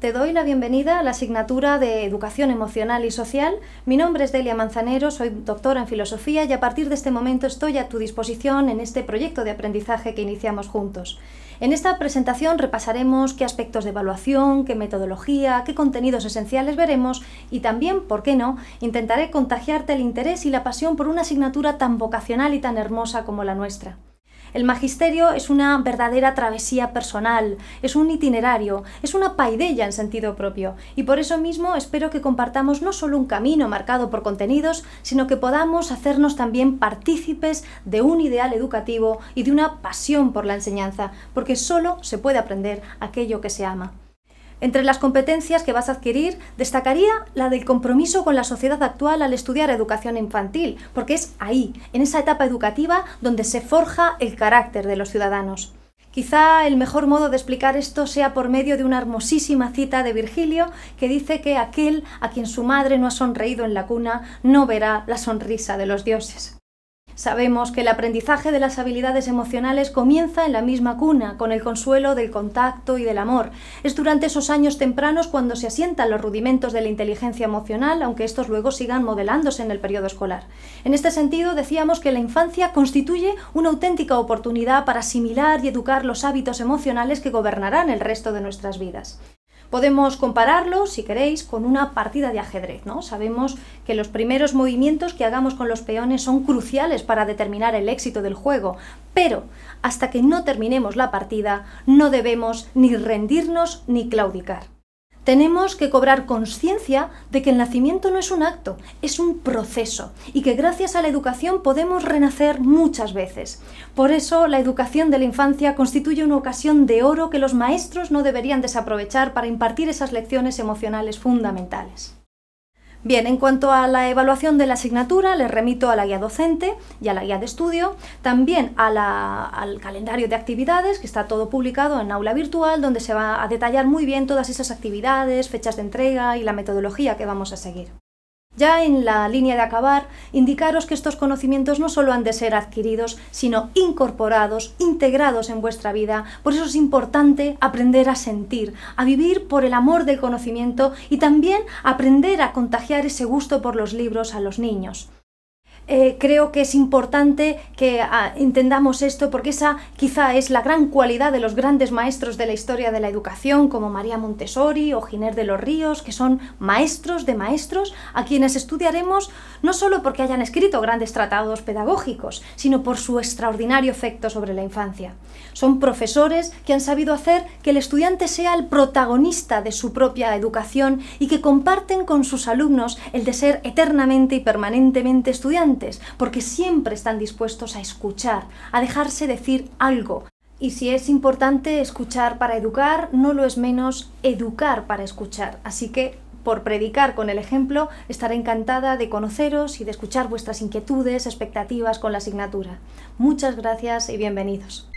Te doy la bienvenida a la asignatura de Educación Emocional y Social. Mi nombre es Delia Manzanero, soy doctora en Filosofía y a partir de este momento estoy a tu disposición en este proyecto de aprendizaje que iniciamos juntos. En esta presentación repasaremos qué aspectos de evaluación, qué metodología, qué contenidos esenciales veremos y también, ¿por qué no?, intentaré contagiarte el interés y la pasión por una asignatura tan vocacional y tan hermosa como la nuestra. El magisterio es una verdadera travesía personal, es un itinerario, es una paidella en sentido propio, y por eso mismo espero que compartamos no solo un camino marcado por contenidos, sino que podamos hacernos también partícipes de un ideal educativo y de una pasión por la enseñanza, porque solo se puede aprender aquello que se ama. Entre las competencias que vas a adquirir, destacaría la del compromiso con la sociedad actual al estudiar educación infantil, porque es ahí, en esa etapa educativa, donde se forja el carácter de los ciudadanos. Quizá el mejor modo de explicar esto sea por medio de una hermosísima cita de Virgilio que dice que aquel a quien su madre no ha sonreído en la cuna no verá la sonrisa de los dioses. Sabemos que el aprendizaje de las habilidades emocionales comienza en la misma cuna, con el consuelo del contacto y del amor. Es durante esos años tempranos cuando se asientan los rudimentos de la inteligencia emocional, aunque estos luego sigan modelándose en el periodo escolar. En este sentido, decíamos que la infancia constituye una auténtica oportunidad para asimilar y educar los hábitos emocionales que gobernarán el resto de nuestras vidas. Podemos compararlo, si queréis, con una partida de ajedrez. Sabemos que los primeros movimientos que hagamos con los peones son cruciales para determinar el éxito del juego, pero hasta que no terminemos la partida no debemos ni rendirnos ni claudicar tenemos que cobrar conciencia de que el nacimiento no es un acto, es un proceso y que gracias a la educación podemos renacer muchas veces. Por eso la educación de la infancia constituye una ocasión de oro que los maestros no deberían desaprovechar para impartir esas lecciones emocionales fundamentales. Bien, en cuanto a la evaluación de la asignatura, les remito a la guía docente y a la guía de estudio, también al calendario de actividades, que está todo publicado en aula virtual, donde se va a detallar muy bien todas esas actividades, fechas de entrega y la metodología que vamos a seguir. Ya en la línea de acabar, indicaros que estos conocimientos no solo han de ser adquiridos, sino incorporados, integrados en vuestra vida. Por eso es importante aprender a sentir, a vivir por el amor del conocimiento y también aprender a contagiar ese gusto por los libros a los niños. Eh, creo que es importante que ah, entendamos esto porque esa quizá es la gran cualidad de los grandes maestros de la historia de la educación como María Montessori o Giner de los Ríos, que son maestros de maestros a quienes estudiaremos no solo porque hayan escrito grandes tratados pedagógicos, sino por su extraordinario efecto sobre la infancia. Son profesores que han sabido hacer que el estudiante sea el protagonista de su propia educación y que comparten con sus alumnos el de ser eternamente y permanentemente estudiante porque siempre están dispuestos a escuchar, a dejarse decir algo. Y si es importante escuchar para educar, no lo es menos educar para escuchar. Así que por predicar con el ejemplo, estaré encantada de conoceros y de escuchar vuestras inquietudes, expectativas con la asignatura. Muchas gracias y bienvenidos.